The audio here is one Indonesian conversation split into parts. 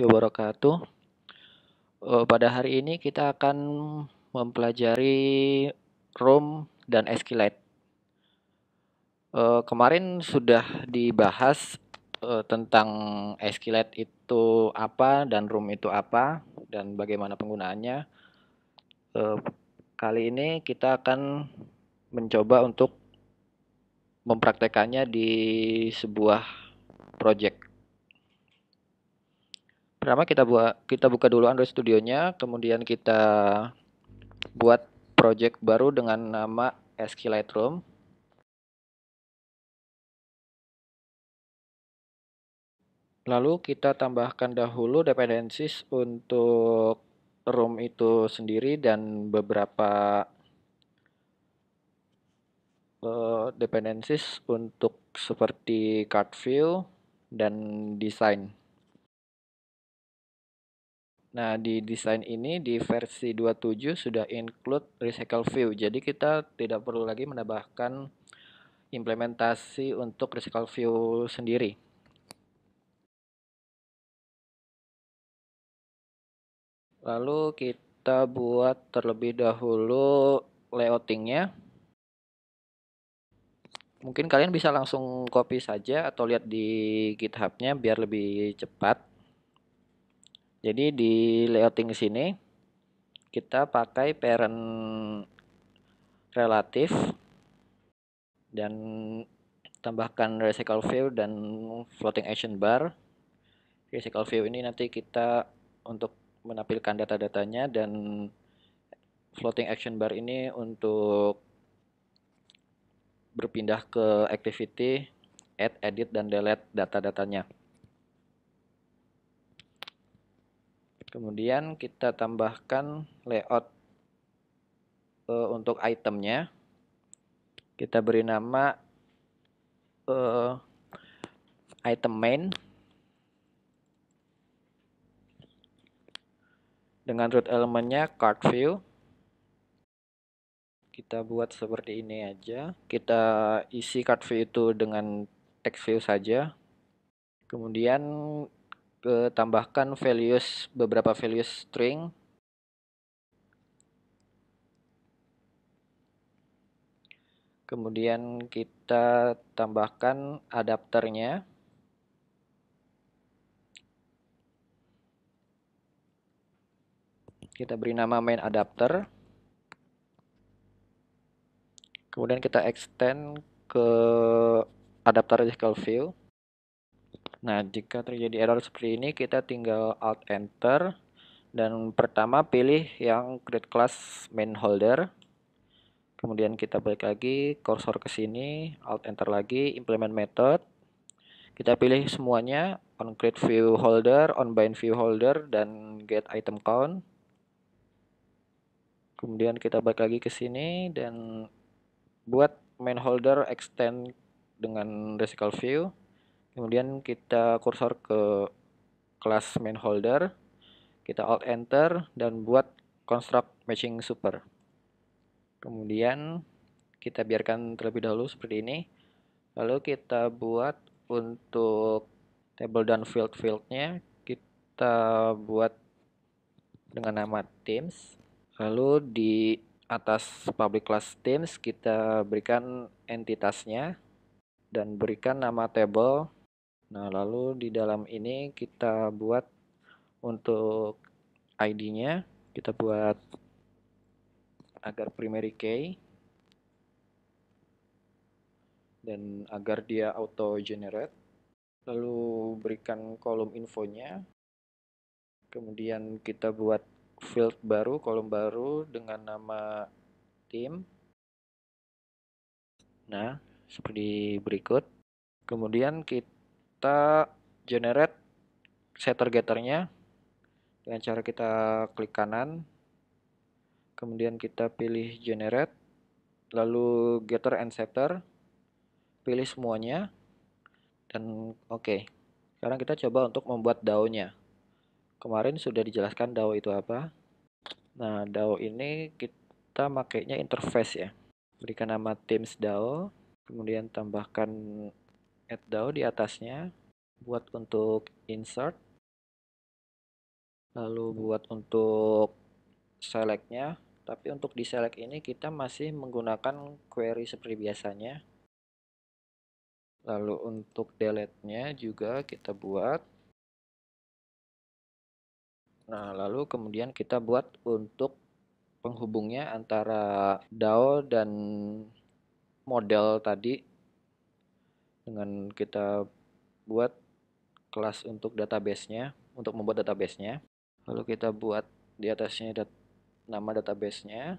wabarakatuh. Eh, pada hari ini kita akan mempelajari Rom dan Escalate. Eh, kemarin sudah dibahas eh, tentang Escalate itu apa dan Rom itu apa dan bagaimana penggunaannya. Kali ini kita akan mencoba untuk mempraktekannya di sebuah project. Pertama kita buat kita buka dulu Android Studio-nya, kemudian kita buat project baru dengan nama SK Lightroom. Lalu kita tambahkan dahulu dependencies untuk room itu sendiri dan beberapa uh, dependencies untuk seperti card view dan design. Nah, di desain ini di versi 27 sudah include recycle view. Jadi kita tidak perlu lagi menambahkan implementasi untuk recycle view sendiri. Lalu kita buat terlebih dahulu layoutingnya. Mungkin kalian bisa langsung copy saja atau lihat di GitHub-nya biar lebih cepat. Jadi di layouting sini kita pakai parent relatif dan tambahkan recycle view dan floating action bar. recycle view ini nanti kita untuk menampilkan data-datanya dan floating action bar ini untuk berpindah ke activity, add, edit, dan delete data-datanya. Kemudian kita tambahkan layout e, untuk itemnya. Kita beri nama e, item main dengan root elemennya card view. Kita buat seperti ini aja. Kita isi card view itu dengan text view saja. Kemudian tambahkan values beberapa values string kemudian kita tambahkan adapternya kita beri nama main adapter kemudian kita extend ke adapter radical view Nah, jika terjadi error seperti ini, kita tinggal Alt Enter dan pertama pilih yang create class main holder. Kemudian kita balik lagi kursor ke sini, Alt Enter lagi, implement method. Kita pilih semuanya on create view holder, on bind view holder dan get item count. Kemudian kita balik lagi ke sini dan buat main holder extend dengan resical view Kemudian kita kursor ke kelas main holder, kita alt enter dan buat construct matching super. Kemudian kita biarkan terlebih dahulu seperti ini. Lalu kita buat untuk table dan field fieldnya kita buat dengan nama teams. Lalu di atas public class teams kita berikan entitasnya dan berikan nama table Nah, lalu di dalam ini kita buat untuk ID-nya, kita buat agar primary key dan agar dia auto generate. Lalu berikan kolom infonya. Kemudian kita buat field baru, kolom baru dengan nama tim. Nah, seperti berikut. Kemudian kita kita generate setter getternya dengan cara kita klik kanan kemudian kita pilih generate lalu getter and setter pilih semuanya dan oke okay. sekarang kita coba untuk membuat DAO-nya kemarin sudah dijelaskan DAO itu apa nah DAO ini kita makainya interface ya berikan nama teams DAO kemudian tambahkan add DAO di atasnya buat untuk insert lalu hmm. buat untuk selectnya tapi untuk di select ini kita masih menggunakan query seperti biasanya lalu untuk delete nya juga kita buat nah lalu kemudian kita buat untuk penghubungnya antara DAO dan model tadi dengan kita buat kelas untuk databasenya untuk membuat databasenya lalu kita buat di atasnya dat nama databasenya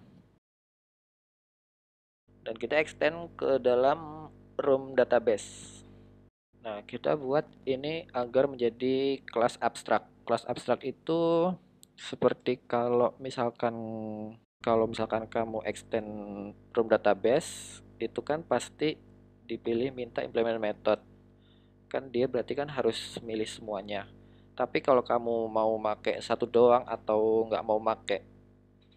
dan kita extend ke dalam room database Nah, kita buat ini agar menjadi kelas abstrak. Kelas abstrak itu seperti kalau misalkan kalau misalkan kamu extend room database itu kan pasti dipilih minta implement method kan dia berarti kan harus milih semuanya tapi kalau kamu mau pakai satu doang atau nggak mau pakai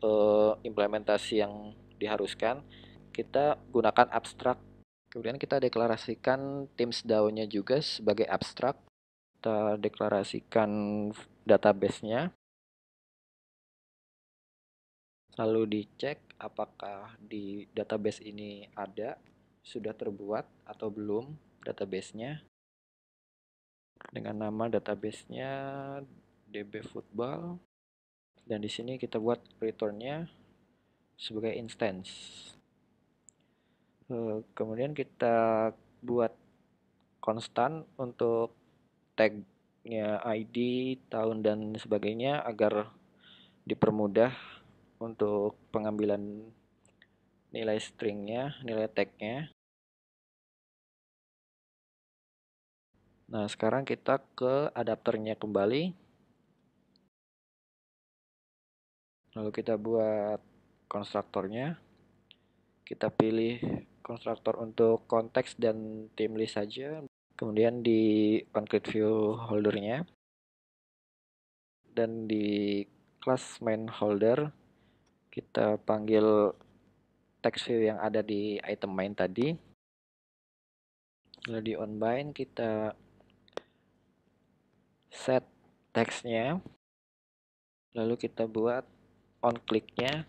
uh, eh, implementasi yang diharuskan kita gunakan abstrak kemudian kita deklarasikan teams DAO-nya juga sebagai abstrak kita deklarasikan database-nya lalu dicek apakah di database ini ada sudah terbuat atau belum databasenya dengan nama databasenya db football dan di sini kita buat returnnya sebagai instance eh, kemudian kita buat konstan untuk tagnya ID tahun dan sebagainya agar dipermudah untuk pengambilan nilai stringnya nilai tagnya Nah, sekarang kita ke adapternya kembali. Lalu kita buat konstruktornya. Kita pilih konstruktor untuk konteks dan tim list saja. Kemudian di concrete view holdernya. Dan di class main holder, kita panggil text view yang ada di item main tadi. Lalu di onBind kita set teksnya lalu kita buat on kliknya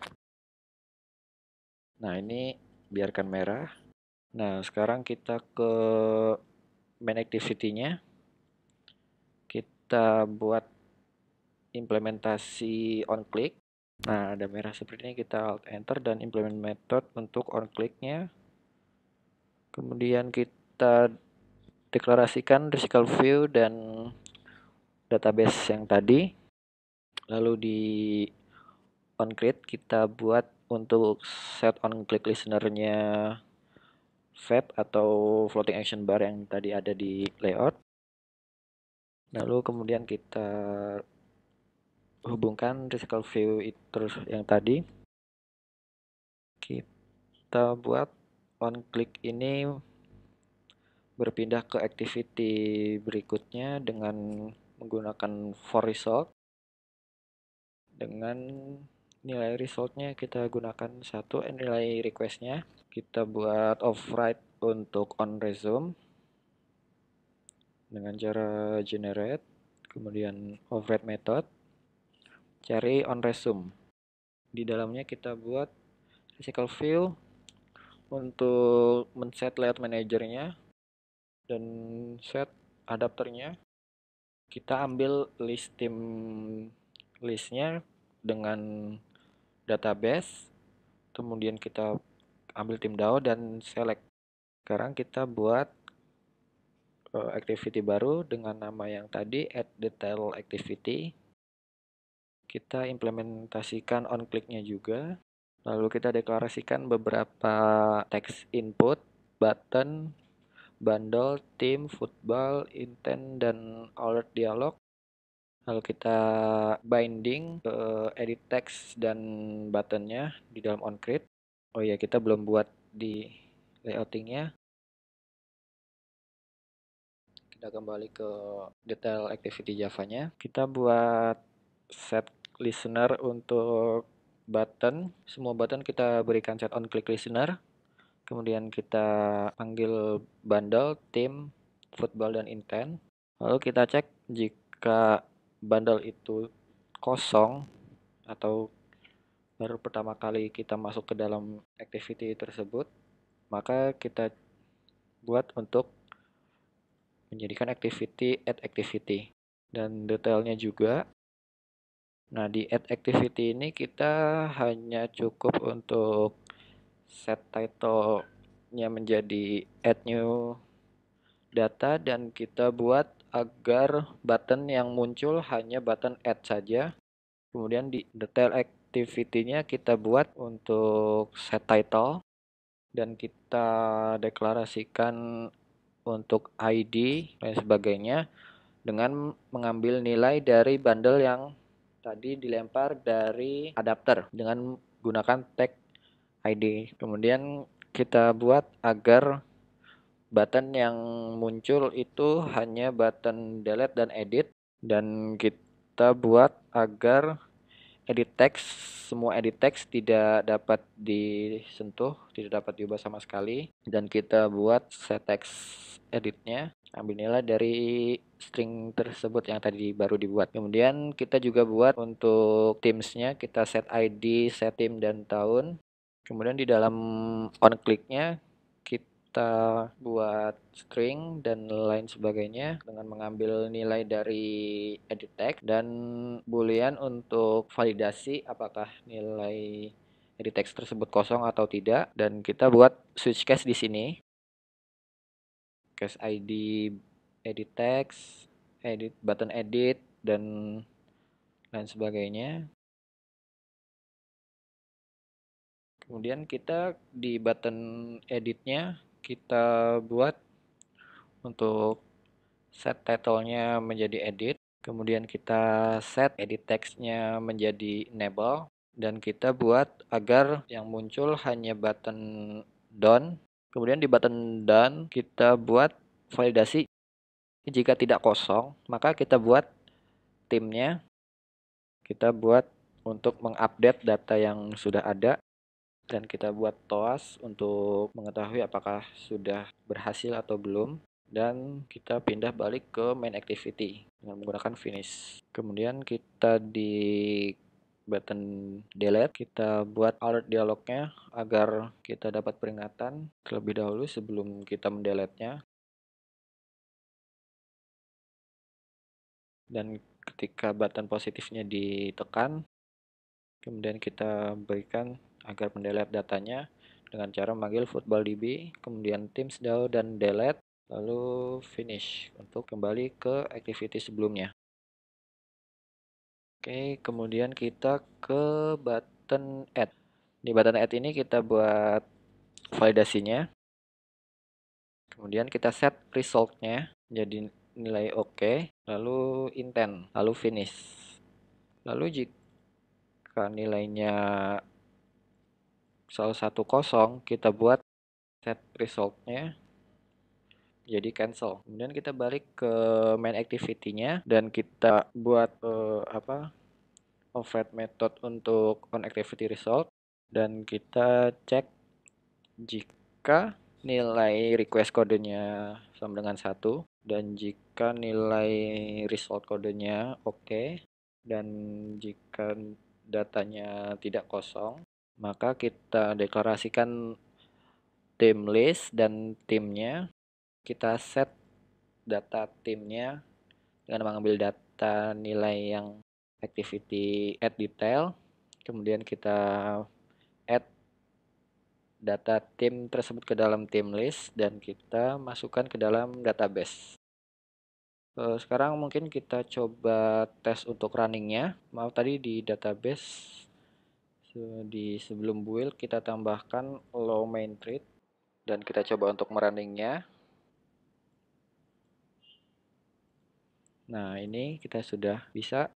nah ini biarkan merah nah sekarang kita ke main activity nya kita buat implementasi on click nah ada merah seperti ini kita alt enter dan implement method untuk on clicknya kemudian kita deklarasikan physical view dan database yang tadi lalu di on create kita buat untuk set on click listenernya fab atau floating action bar yang tadi ada di layout lalu kemudian kita hubungkan physical view itu yang tadi kita buat on click ini berpindah ke activity berikutnya dengan menggunakan for result dengan nilai resultnya kita gunakan satu nilai requestnya kita buat override untuk on resume dengan cara generate kemudian override method cari on resume di dalamnya kita buat physical view untuk men-set layout manajernya dan set adapternya kita ambil list tim listnya dengan database kemudian kita ambil tim DAO dan select sekarang kita buat eh, activity baru dengan nama yang tadi add detail activity kita implementasikan on clicknya juga lalu kita deklarasikan beberapa text input button bundle, tim, football, intent, dan alert dialog. Lalu kita binding ke edit text dan buttonnya di dalam OnCreate. Oh iya, kita belum buat di layoutingnya. Kita kembali ke detail activity javanya. Kita buat set listener untuk button. Semua button kita berikan set on click listener kemudian kita panggil bundle tim football dan intent lalu kita cek jika bundle itu kosong atau baru pertama kali kita masuk ke dalam activity tersebut maka kita buat untuk menjadikan activity add activity dan detailnya juga nah di add activity ini kita hanya cukup untuk set title-nya menjadi add new data dan kita buat agar button yang muncul hanya button add saja. Kemudian di detail activity-nya kita buat untuk set title dan kita deklarasikan untuk ID dan sebagainya dengan mengambil nilai dari bundle yang tadi dilempar dari adapter dengan gunakan tag ID. Kemudian kita buat agar button yang muncul itu hanya button delete dan edit dan kita buat agar edit text semua edit text tidak dapat disentuh, tidak dapat diubah sama sekali dan kita buat set text editnya ambil nilai dari string tersebut yang tadi baru dibuat kemudian kita juga buat untuk teamsnya kita set ID, set team dan tahun kemudian di dalam on clicknya kita buat string dan lain sebagainya dengan mengambil nilai dari edit text dan boolean untuk validasi apakah nilai edit text tersebut kosong atau tidak dan kita buat switch case di sini case ID edit text edit button edit dan lain sebagainya kemudian kita di button editnya kita buat untuk set title-nya menjadi edit kemudian kita set edit text-nya menjadi enable dan kita buat agar yang muncul hanya button done kemudian di button done kita buat validasi jika tidak kosong maka kita buat timnya kita buat untuk mengupdate data yang sudah ada dan kita buat toas untuk mengetahui apakah sudah berhasil atau belum dan kita pindah balik ke main activity dengan menggunakan finish kemudian kita di button delete kita buat alert dialognya agar kita dapat peringatan terlebih dahulu sebelum kita mendeletnya dan ketika button positifnya ditekan kemudian kita berikan agar mendelete datanya dengan cara memanggil football db kemudian teams DAO dan delete, lalu finish untuk kembali ke activity sebelumnya. Oke, kemudian kita ke button add. Di button add ini kita buat validasinya. Kemudian kita set resultnya jadi nilai oke, okay, lalu intent, lalu finish. Lalu jika nilainya salah satu kosong kita buat set resultnya jadi cancel. Kemudian kita balik ke main activity-nya dan kita buat uh, apa override method untuk on activity result dan kita cek jika nilai request kodenya sama dengan satu dan jika nilai result kodenya oke okay, dan jika datanya tidak kosong maka kita deklarasikan tim list dan timnya kita set data timnya dengan mengambil data nilai yang activity add detail kemudian kita add data tim tersebut ke dalam tim list dan kita masukkan ke dalam database. Eh, sekarang mungkin kita coba tes untuk runningnya. Maaf tadi di database So, di sebelum build kita tambahkan low main thread dan kita coba untuk merunningnya. Nah, ini kita sudah bisa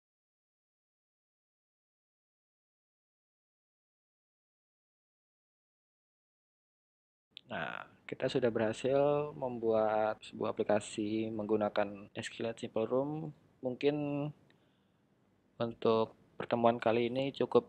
Nah, kita sudah berhasil membuat sebuah aplikasi menggunakan SQLite Simple Room. Mungkin untuk pertemuan kali ini cukup